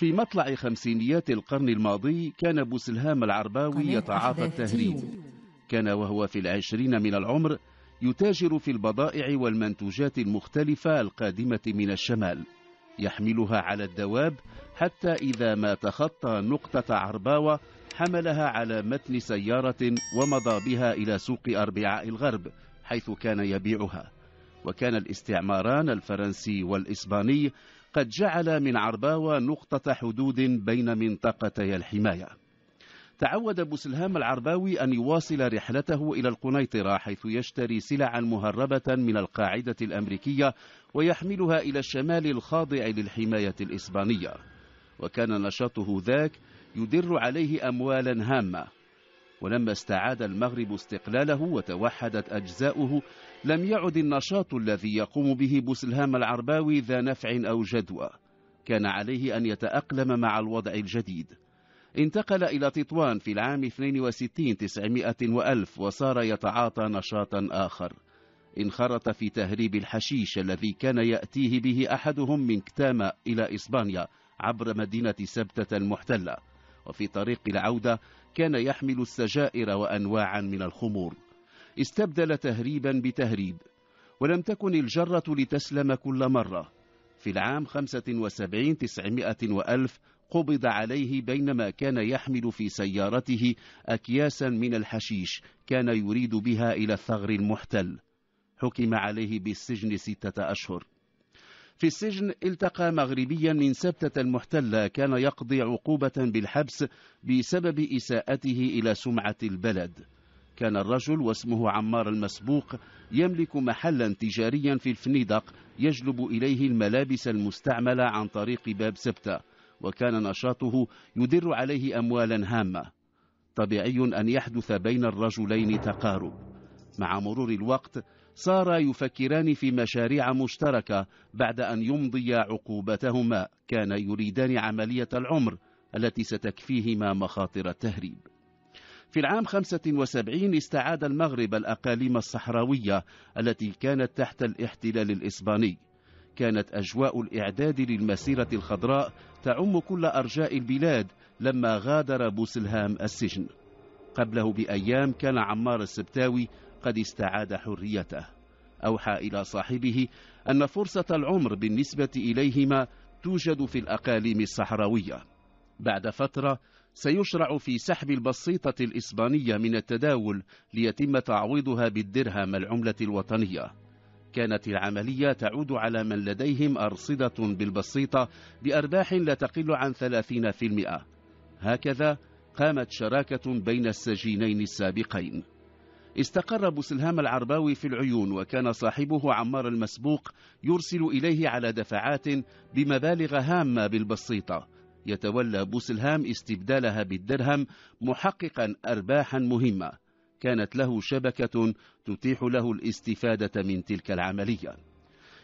في مطلع خمسينيات القرن الماضي كان بوسلهام العرباوي يتعاطى التهريب كان وهو في العشرين من العمر يتاجر في البضائع والمنتوجات المختلفة القادمة من الشمال يحملها على الدواب حتى إذا ما تخطى نقطة عرباوة حملها على متن سيارة ومضى بها إلى سوق أربعاء الغرب حيث كان يبيعها وكان الاستعماران الفرنسي والإسباني قد جعل من عرباوة نقطة حدود بين منطقتي الحماية تعود بوسلهام العرباوي أن يواصل رحلته إلى القنيطرة حيث يشتري سلعا مهربة من القاعدة الأمريكية ويحملها إلى الشمال الخاضع للحماية الإسبانية وكان نشاطه ذاك يدر عليه أموالا هامة ولما استعاد المغرب استقلاله وتوحدت أجزاؤه لم يعد النشاط الذي يقوم به بوسلهام العرباوي ذا نفع أو جدوى كان عليه أن يتأقلم مع الوضع الجديد انتقل إلى تطوان في العام 62 900 وألف وصار يتعاطى نشاطا آخر انخرط في تهريب الحشيش الذي كان يأتيه به أحدهم من كتاما إلى إسبانيا عبر مدينة سبتة المحتلة وفي طريق العودة كان يحمل السجائر وأنواعا من الخمور استبدل تهريبا بتهريب ولم تكن الجرة لتسلم كل مرة في العام 75 تسعمائة وألف قبض عليه بينما كان يحمل في سيارته أكياسا من الحشيش كان يريد بها إلى الثغر المحتل حكم عليه بالسجن ستة أشهر في السجن التقى مغربيا من سبتة المحتلة كان يقضي عقوبة بالحبس بسبب إساءته إلى سمعة البلد كان الرجل واسمه عمار المسبوق يملك محلا تجاريا في الفنيدق يجلب إليه الملابس المستعملة عن طريق باب سبتة وكان نشاطه يدر عليه أموالا هامة طبيعي أن يحدث بين الرجلين تقارب مع مرور الوقت صارا يفكران في مشاريع مشتركة بعد أن يمضي عقوبتهما كان يريدان عملية العمر التي ستكفيهما مخاطر التهريب في العام 75 استعاد المغرب الأقاليم الصحراوية التي كانت تحت الاحتلال الإسباني كانت أجواء الإعداد للمسيرة الخضراء تعم كل أرجاء البلاد لما غادر بوسلهام السجن قبله بأيام كان عمار السبتاوي قد استعاد حريته أوحى إلى صاحبه أن فرصة العمر بالنسبة إليهما توجد في الأقاليم الصحراوية بعد فترة سيشرع في سحب البسيطة الإسبانية من التداول ليتم تعويضها بالدرهم العملة الوطنية كانت العملية تعود على من لديهم أرصدة بالبسيطة بأرباح لا تقل عن 30% هكذا قامت شراكة بين السجينين السابقين استقر بوسلهام العرباوي في العيون وكان صاحبه عمار المسبوق يرسل إليه على دفعات بمبالغ هامة بالبسيطة يتولى بوسلهام استبدالها بالدرهم محققا أرباحا مهمة كانت له شبكة تتيح له الاستفادة من تلك العملية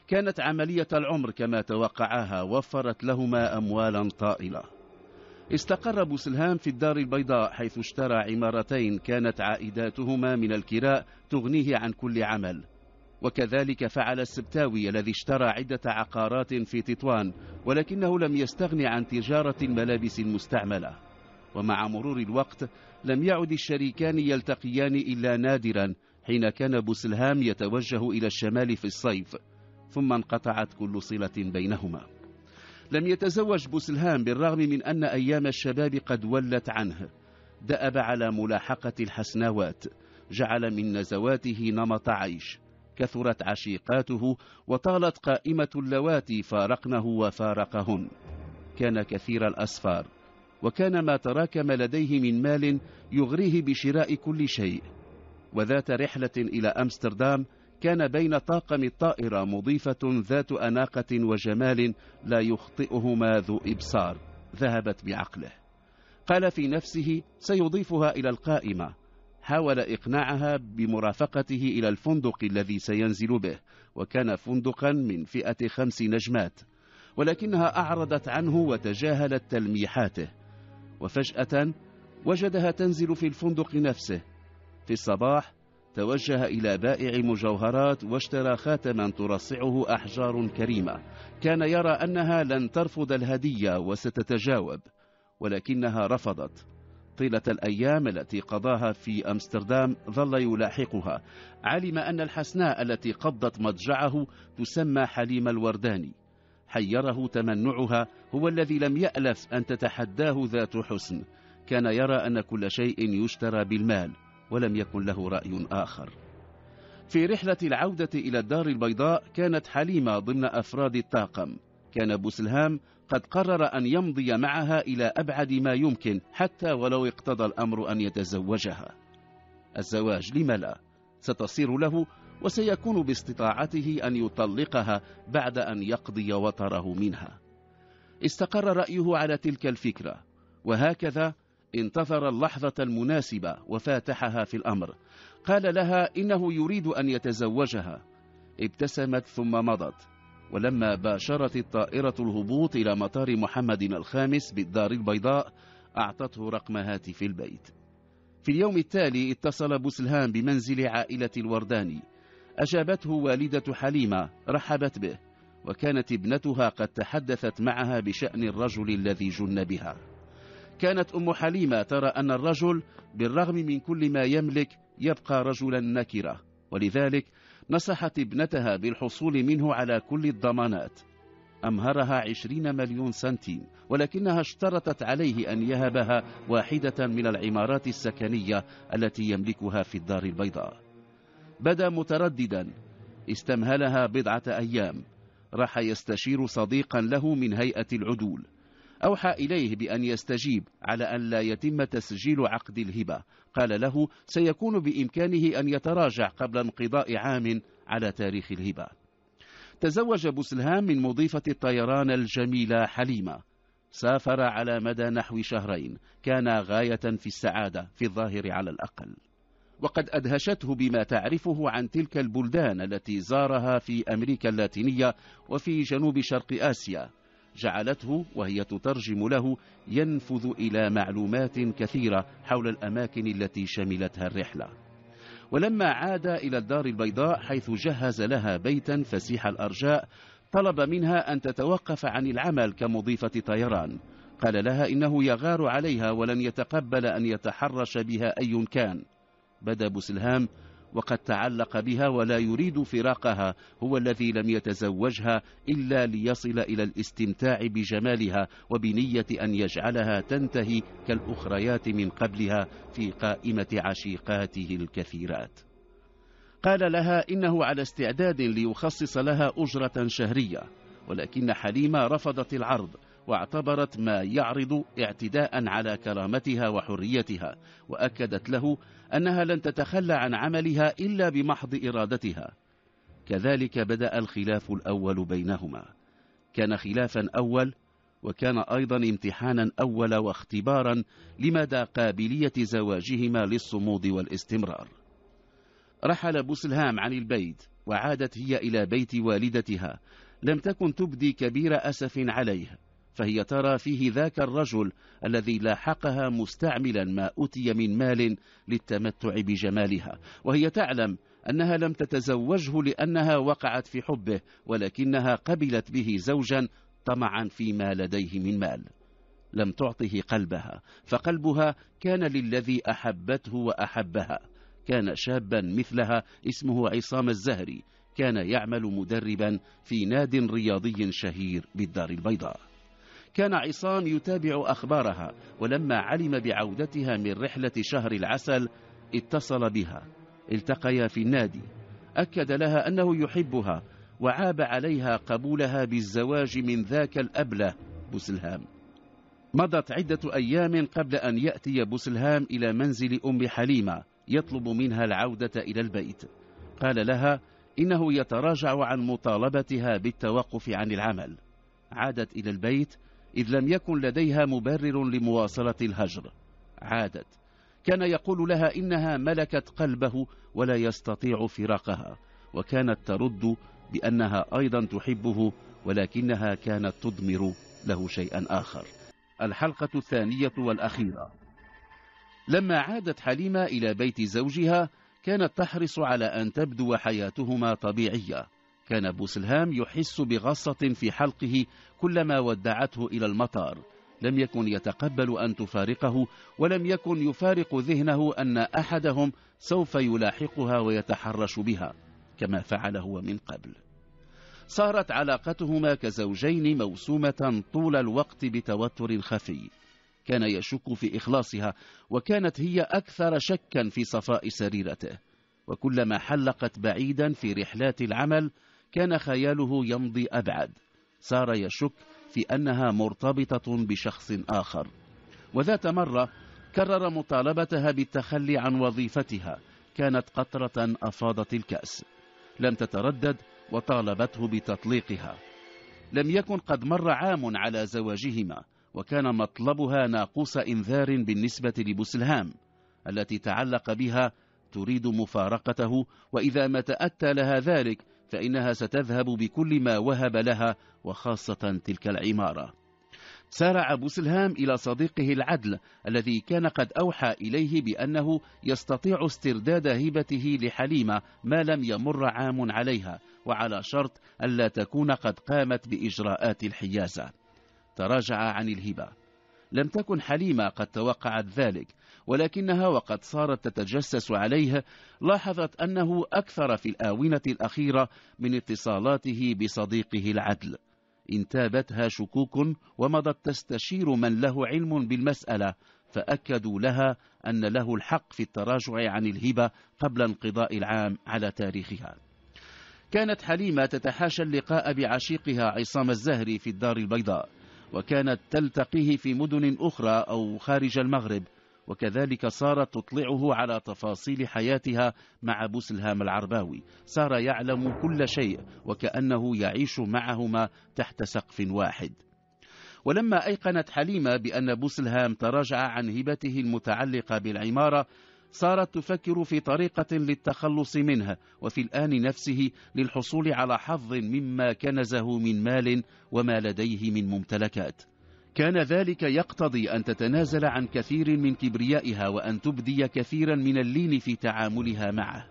كانت عملية العمر كما توقعاها وفرت لهما أموالا طائلة استقر بوسلهام في الدار البيضاء حيث اشترى عمارتين كانت عائداتهما من الكراء تغنيه عن كل عمل وكذلك فعل السبتاوي الذي اشترى عدة عقارات في تطوان ولكنه لم يستغن عن تجارة الملابس المستعملة ومع مرور الوقت لم يعد الشريكان يلتقيان إلا نادرا حين كان بوسلهام يتوجه إلى الشمال في الصيف ثم انقطعت كل صلة بينهما لم يتزوج بوسلهام بالرغم من أن أيام الشباب قد ولت عنه دأب على ملاحقة الحسناوات جعل من نزواته نمط عيش كثرت عشيقاته وطالت قائمة اللواتي فارقنه وفارقهن كان كثير الأسفار وكان ما تراكم لديه من مال يغريه بشراء كل شيء وذات رحلة إلى أمستردام كان بين طاقم الطائرة مضيفة ذات أناقة وجمال لا يخطئهما ذو إبصار ذهبت بعقله قال في نفسه سيضيفها إلى القائمة حاول إقناعها بمرافقته إلى الفندق الذي سينزل به وكان فندقا من فئة خمس نجمات ولكنها أعرضت عنه وتجاهلت تلميحاته وفجأة وجدها تنزل في الفندق نفسه في الصباح توجه إلى بائع مجوهرات واشترى خاتما ترصعه أحجار كريمة كان يرى أنها لن ترفض الهدية وستتجاوب ولكنها رفضت طيلة الأيام التي قضاها في أمستردام ظل يلاحقها علم أن الحسناء التي قضت مضجعه تسمى حليم الورداني حيره تمنعها هو الذي لم يألف أن تتحداه ذات حسن كان يرى أن كل شيء يشترى بالمال ولم يكن له رأي آخر في رحلة العودة إلى الدار البيضاء كانت حليمة ضمن أفراد الطاقم كان بوسلهام قد قرر أن يمضي معها إلى أبعد ما يمكن حتى ولو اقتضى الأمر أن يتزوجها الزواج لم لا ستصير له وسيكون باستطاعته أن يطلقها بعد أن يقضي وطره منها استقر رأيه على تلك الفكرة وهكذا انتظر اللحظة المناسبة وفاتحها في الأمر قال لها إنه يريد أن يتزوجها ابتسمت ثم مضت ولما باشرت الطائرة الهبوط إلى مطار محمد الخامس بالدار البيضاء أعطته رقم هاتف البيت في اليوم التالي اتصل بوسلهام بمنزل عائلة الورداني أجابته والدة حليمة رحبت به وكانت ابنتها قد تحدثت معها بشأن الرجل الذي جن بها كانت أم حليمة ترى أن الرجل بالرغم من كل ما يملك يبقى رجلا نكرة ولذلك نصحت ابنتها بالحصول منه على كل الضمانات أمهرها عشرين مليون سنتيم ولكنها اشترطت عليه أن يهبها واحدة من العمارات السكنية التي يملكها في الدار البيضاء بدا مترددا استمهلها بضعة أيام راح يستشير صديقا له من هيئة العدول أوحى إليه بأن يستجيب على أن لا يتم تسجيل عقد الهبة قال له سيكون بإمكانه أن يتراجع قبل انقضاء عام على تاريخ الهبة تزوج بوسلهام من مضيفة الطيران الجميلة حليمة سافر على مدى نحو شهرين كان غاية في السعادة في الظاهر على الأقل وقد أدهشته بما تعرفه عن تلك البلدان التي زارها في أمريكا اللاتينية وفي جنوب شرق آسيا جعلته وهي تترجم له ينفذ إلى معلومات كثيرة حول الأماكن التي شملتها الرحلة ولما عاد إلى الدار البيضاء حيث جهز لها بيتا فسيح الأرجاء طلب منها أن تتوقف عن العمل كمضيفة طيران قال لها إنه يغار عليها ولن يتقبل أن يتحرش بها أي كان بدا بوسلهام وقد تعلق بها ولا يريد فراقها هو الذي لم يتزوجها إلا ليصل إلى الاستمتاع بجمالها وبنية أن يجعلها تنتهي كالأخريات من قبلها في قائمة عشيقاته الكثيرات قال لها إنه على استعداد ليخصص لها أجرة شهرية ولكن حليمة رفضت العرض واعتبرت ما يعرض اعتداء على كرامتها وحريتها وأكدت له أنها لن تتخلى عن عملها إلا بمحض إرادتها كذلك بدأ الخلاف الأول بينهما كان خلافا أول وكان أيضا امتحانا أول واختبارا لمدى قابلية زواجهما للصمود والاستمرار رحل بوسلهام عن البيت وعادت هي إلى بيت والدتها لم تكن تبدي كبير أسف عليه فهي ترى فيه ذاك الرجل الذي لاحقها مستعملا ما أتي من مال للتمتع بجمالها وهي تعلم أنها لم تتزوجه لأنها وقعت في حبه ولكنها قبلت به زوجا طمعا فيما لديه من مال لم تعطه قلبها فقلبها كان للذي أحبته وأحبها كان شابا مثلها اسمه عصام الزهري كان يعمل مدربا في ناد رياضي شهير بالدار البيضاء كان عصام يتابع أخبارها ولما علم بعودتها من رحلة شهر العسل اتصل بها التقيا في النادي أكد لها أنه يحبها وعاب عليها قبولها بالزواج من ذاك الأبله بوسلهام مضت عدة أيام قبل أن يأتي بوسلهام إلى منزل أم حليمة يطلب منها العودة إلى البيت قال لها إنه يتراجع عن مطالبتها بالتوقف عن العمل عادت إلى البيت إذ لم يكن لديها مبرر لمواصلة الهجر عادت كان يقول لها إنها ملكت قلبه ولا يستطيع فراقها وكانت ترد بأنها أيضا تحبه ولكنها كانت تضمر له شيئا آخر الحلقة الثانية والأخيرة لما عادت حليمة إلى بيت زوجها كانت تحرص على أن تبدو حياتهما طبيعية كان أبو سلهام يحس بغصة في حلقه كلما ودعته إلى المطار لم يكن يتقبل أن تفارقه ولم يكن يفارق ذهنه أن أحدهم سوف يلاحقها ويتحرش بها كما فعل هو من قبل صارت علاقتهما كزوجين موسومة طول الوقت بتوتر خفي كان يشك في إخلاصها وكانت هي أكثر شكا في صفاء سريرته وكلما حلقت بعيدا في رحلات العمل كان خياله يمضي أبعد صار يشك في أنها مرتبطة بشخص آخر وذات مرة كرر مطالبتها بالتخلي عن وظيفتها كانت قطرة أفاضت الكأس لم تتردد وطالبته بتطليقها لم يكن قد مر عام على زواجهما وكان مطلبها ناقوس إنذار بالنسبة لبسلهام التي تعلق بها تريد مفارقته وإذا ما تأتى لها ذلك فإنها ستذهب بكل ما وهب لها وخاصة تلك العمارة سارع سلهام إلى صديقه العدل الذي كان قد أوحى إليه بأنه يستطيع استرداد هبته لحليمة ما لم يمر عام عليها وعلى شرط ألا تكون قد قامت بإجراءات الحيازة تراجع عن الهبة لم تكن حليمة قد توقعت ذلك ولكنها وقد صارت تتجسس عليه لاحظت أنه أكثر في الآونة الأخيرة من اتصالاته بصديقه العدل انتابتها شكوك ومضت تستشير من له علم بالمسألة فأكدوا لها أن له الحق في التراجع عن الهبة قبل انقضاء العام على تاريخها كانت حليمة تتحاشى اللقاء بعشيقها عصام الزهري في الدار البيضاء وكانت تلتقيه في مدن أخرى أو خارج المغرب وكذلك صارت تطلعه على تفاصيل حياتها مع بوسلهام العرباوي صار يعلم كل شيء وكأنه يعيش معهما تحت سقف واحد ولما أيقنت حليمة بأن بوسلهام تراجع عن هبته المتعلقة بالعمارة صارت تفكر في طريقة للتخلص منها وفي الآن نفسه للحصول على حظ مما كنزه من مال وما لديه من ممتلكات كان ذلك يقتضي أن تتنازل عن كثير من كبريائها وأن تبدي كثيرا من اللين في تعاملها معه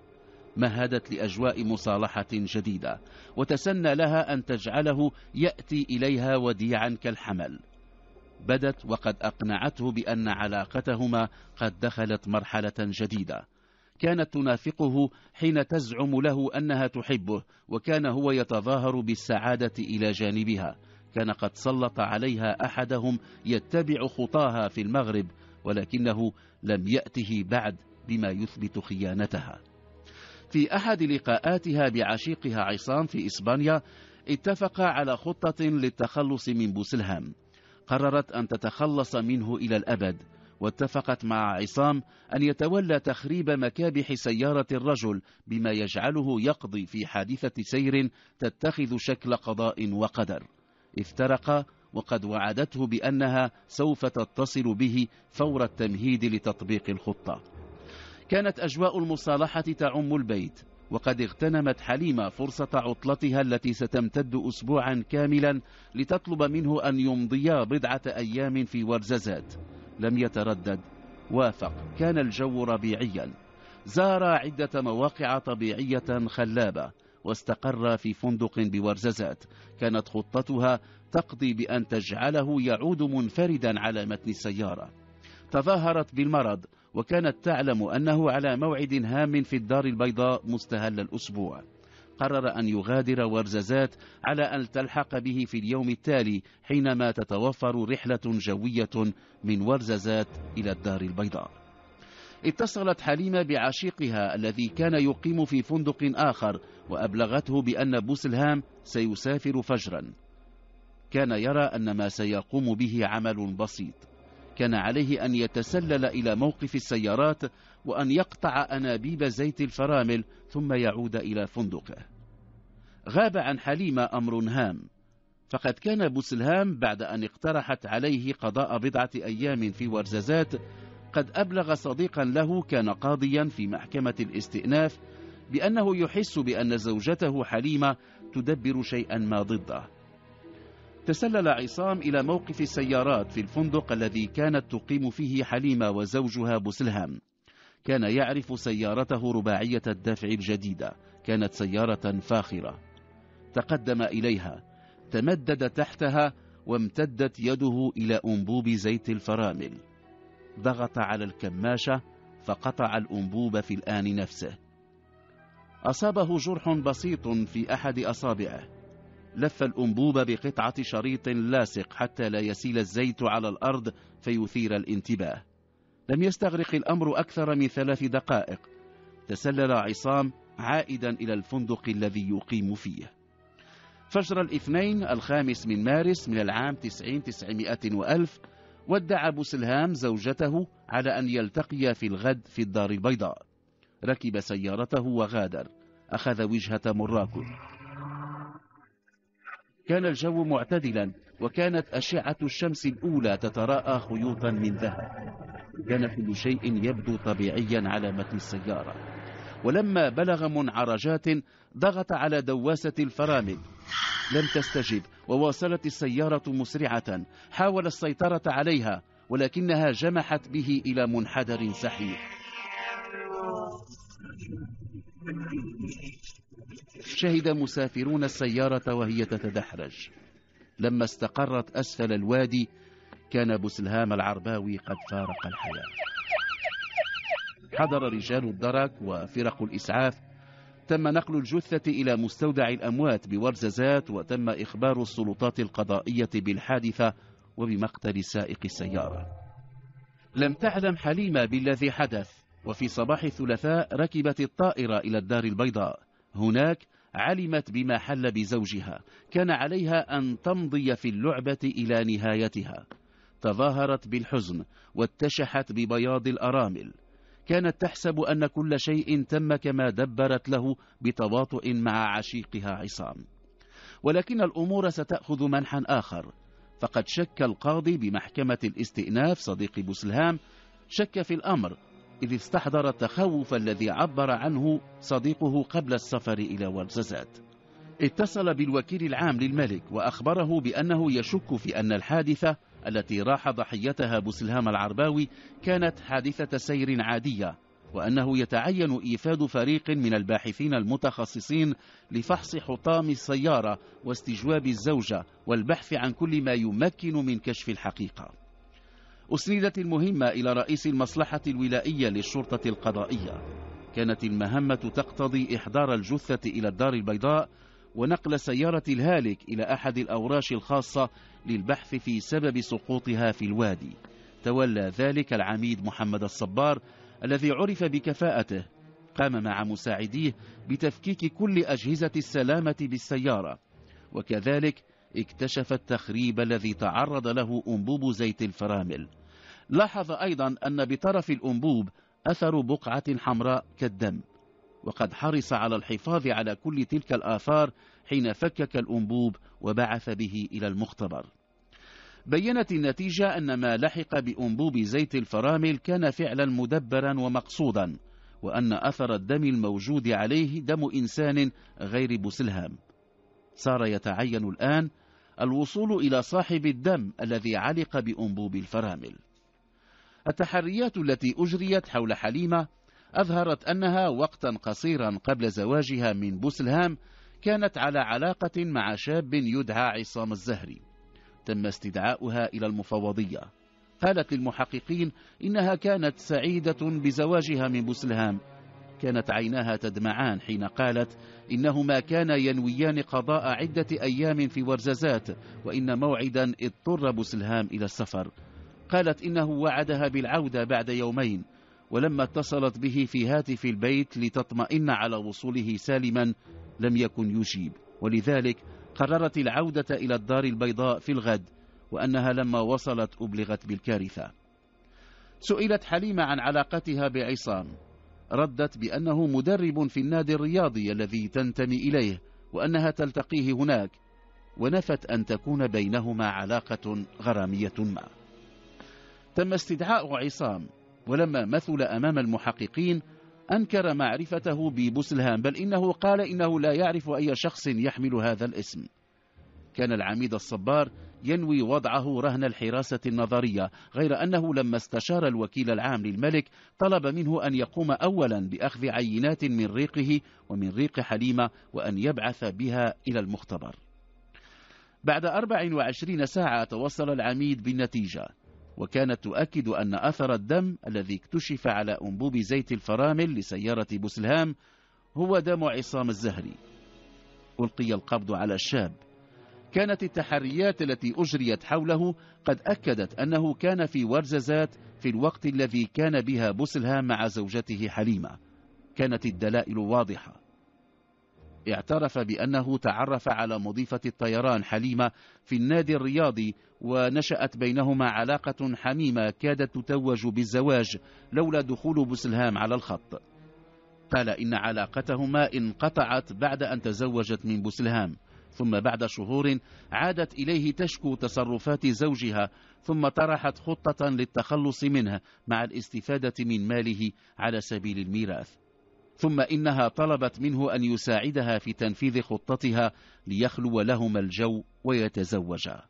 مهدت لأجواء مصالحة جديدة وتسنى لها أن تجعله يأتي إليها وديعا كالحمل بدت وقد أقنعته بأن علاقتهما قد دخلت مرحلة جديدة كانت تنافقه حين تزعم له أنها تحبه وكان هو يتظاهر بالسعادة إلى جانبها كان قد سلط عليها أحدهم يتبع خطاها في المغرب ولكنه لم يأته بعد بما يثبت خيانتها في أحد لقاءاتها بعشيقها عصام في إسبانيا اتفق على خطة للتخلص من بوسلهام قررت أن تتخلص منه إلى الأبد واتفقت مع عصام أن يتولى تخريب مكابح سيارة الرجل بما يجعله يقضي في حادثة سير تتخذ شكل قضاء وقدر افترق وقد وعدته بأنها سوف تتصل به فور التمهيد لتطبيق الخطة كانت أجواء المصالحة تعم البيت وقد اغتنمت حليمة فرصة عطلتها التي ستمتد أسبوعا كاملا لتطلب منه أن يمضي بضعة أيام في ورززات لم يتردد وافق كان الجو ربيعيا زار عدة مواقع طبيعية خلابة واستقر في فندق بورززات كانت خطتها تقضي بأن تجعله يعود منفردا على متن السيارة تظاهرت بالمرض وكانت تعلم أنه على موعد هام في الدار البيضاء مستهل الأسبوع قرر أن يغادر ورززات على أن تلحق به في اليوم التالي حينما تتوفر رحلة جوية من ورززات إلى الدار البيضاء اتصلت حليمة بعشيقها الذي كان يقيم في فندق آخر وأبلغته بأن بوسلهام سيسافر فجرا كان يرى أن ما سيقوم به عمل بسيط كان عليه أن يتسلل إلى موقف السيارات وأن يقطع أنابيب زيت الفرامل ثم يعود إلى فندقه غاب عن حليمة أمر هام فقد كان بوسلهام بعد أن اقترحت عليه قضاء بضعة أيام في ورزازات قد أبلغ صديقا له كان قاضيا في محكمة الاستئناف بأنه يحس بأن زوجته حليمة تدبر شيئا ما ضده تسلل عصام إلى موقف السيارات في الفندق الذي كانت تقيم فيه حليمة وزوجها بوسلهام كان يعرف سيارته رباعية الدفع الجديدة كانت سيارة فاخرة تقدم إليها تمدد تحتها وامتدت يده إلى أنبوب زيت الفرامل ضغط على الكماشة فقطع الأنبوب في الآن نفسه أصابه جرح بسيط في أحد أصابعه لف الأنبوب بقطعة شريط لاصق حتى لا يسيل الزيت على الأرض فيثير الانتباه لم يستغرق الأمر أكثر من ثلاث دقائق تسلل عصام عائدا إلى الفندق الذي يقيم فيه فجر الاثنين الخامس من مارس من العام 90 900 وألف ودع أبو سلهام زوجته على أن يلتقي في الغد في الدار البيضاء ركب سيارته وغادر أخذ وجهة مراكش كان الجو معتدلا وكانت أشعة الشمس الأولى تتراءى خيوطا من ذهب كان كل شيء يبدو طبيعيا على متن السيارة ولما بلغ منعرجات ضغط على دواسة الفرامل لم تستجب وواصلت السيارة مسرعة حاول السيطرة عليها ولكنها جمحت به إلى منحدر سحيق شهد مسافرون السيارة وهي تتدحرج لما استقرت أسفل الوادي كان بسلهام العرباوي قد فارق الحياة حضر رجال الدرك وفرق الإسعاف تم نقل الجثة إلى مستودع الأموات بورززات وتم إخبار السلطات القضائية بالحادثة وبمقتل سائق السيارة لم تعلم حليمة بالذي حدث وفي صباح الثلاثاء ركبت الطائرة إلى الدار البيضاء هناك علمت بما حل بزوجها كان عليها أن تمضي في اللعبة إلى نهايتها تظاهرت بالحزن واتشحت ببياض الأرامل كانت تحسب أن كل شيء تم كما دبرت له بتواطؤ مع عشيقها عصام ولكن الأمور ستأخذ منحا آخر فقد شك القاضي بمحكمة الاستئناف صديق بوسلهام شك في الأمر إذ استحضر التخوف الذي عبر عنه صديقه قبل السفر إلى ورزازات اتصل بالوكيل العام للملك وأخبره بأنه يشك في أن الحادثة التي راح ضحيتها بوسلهام العرباوي كانت حادثة سير عادية وأنه يتعين إيفاد فريق من الباحثين المتخصصين لفحص حطام السيارة واستجواب الزوجة والبحث عن كل ما يمكن من كشف الحقيقة أسندت المهمة إلى رئيس المصلحة الولائية للشرطة القضائية كانت المهمة تقتضي إحضار الجثة إلى الدار البيضاء ونقل سيارة الهالك إلى أحد الأوراش الخاصة للبحث في سبب سقوطها في الوادي تولى ذلك العميد محمد الصبار الذي عرف بكفاءته قام مع مساعديه بتفكيك كل أجهزة السلامة بالسيارة وكذلك اكتشف التخريب الذي تعرض له أنبوب زيت الفرامل لاحظ أيضا أن بطرف الأنبوب أثر بقعة حمراء كالدم وقد حرص على الحفاظ على كل تلك الآثار حين فكك الأنبوب وبعث به إلى المختبر بينت النتيجة أن ما لحق بأنبوب زيت الفرامل كان فعلا مدبرا ومقصودا وأن أثر الدم الموجود عليه دم إنسان غير مسلهم صار يتعين الآن الوصول إلى صاحب الدم الذي علق بأنبوب الفرامل التحريات التي أجريت حول حليمة أظهرت أنها وقتا قصيرا قبل زواجها من بوسلهام كانت على علاقة مع شاب يدعى عصام الزهري تم استدعاؤها إلى المفوضية قالت للمحققين إنها كانت سعيدة بزواجها من بوسلهام كانت عيناها تدمعان حين قالت إنهما كانا ينويان قضاء عدة أيام في ورزازات وإن موعدا اضطر بوسلهام إلى السفر قالت إنه وعدها بالعودة بعد يومين ولما اتصلت به في هاتف البيت لتطمئن على وصوله سالما لم يكن يجيب ولذلك قررت العودة إلى الدار البيضاء في الغد وأنها لما وصلت أبلغت بالكارثة سئلت حليمة عن علاقتها بعصام ردت بأنه مدرب في النادي الرياضي الذي تنتمي إليه وأنها تلتقيه هناك ونفت أن تكون بينهما علاقة غرامية ما تم استدعاء عصام ولما مثل أمام المحققين أنكر معرفته ببسلهام بل إنه قال إنه لا يعرف أي شخص يحمل هذا الاسم كان العميد الصبار ينوي وضعه رهن الحراسة النظرية غير أنه لما استشار الوكيل العام للملك طلب منه أن يقوم أولا بأخذ عينات من ريقه ومن ريق حليمة وأن يبعث بها إلى المختبر بعد 24 ساعة توصل العميد بالنتيجة وكانت تؤكد أن أثر الدم الذي اكتشف على أنبوب زيت الفرامل لسيارة بوسلهام هو دم عصام الزهري ألقي القبض على الشاب كانت التحريات التي أجريت حوله قد أكدت أنه كان في ورززات في الوقت الذي كان بها بوسلهام مع زوجته حليمة كانت الدلائل واضحة اعترف بأنه تعرف على مضيفة الطيران حليمة في النادي الرياضي ونشأت بينهما علاقة حميمة كادت تتوج بالزواج لولا دخول بوسلهام على الخط قال إن علاقتهما انقطعت بعد أن تزوجت من بوسلهام ثم بعد شهور عادت إليه تشكو تصرفات زوجها ثم طرحت خطة للتخلص منها مع الاستفادة من ماله على سبيل الميراث ثم إنها طلبت منه أن يساعدها في تنفيذ خطتها ليخلو لهما الجو ويتزوجا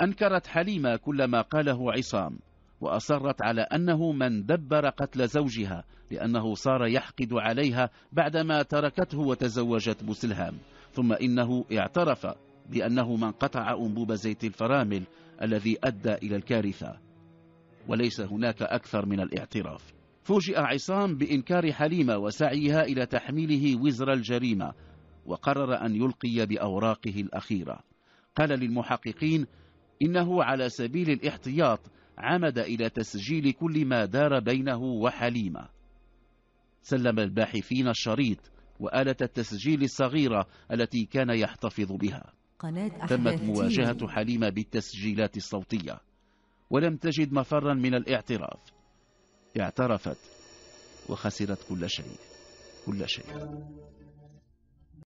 أنكرت حليمة كل ما قاله عصام وأصرت على أنه من دبر قتل زوجها لأنه صار يحقد عليها بعدما تركته وتزوجت بسلهام ثم إنه اعترف بأنه من قطع أنبوب زيت الفرامل الذي أدى إلى الكارثة وليس هناك أكثر من الاعتراف فوجئ عصام بإنكار حليمة وسعيها إلى تحميله وزر الجريمة وقرر أن يلقي بأوراقه الأخيرة قال للمحققين إنه على سبيل الاحتياط عمد إلى تسجيل كل ما دار بينه وحليمة سلم الباحثين الشريط وآلة التسجيل الصغيرة التي كان يحتفظ بها قناة تمت مواجهة حليمة بالتسجيلات الصوتية ولم تجد مفرا من الاعتراف اعترفت وخسرت كل شيء كل شيء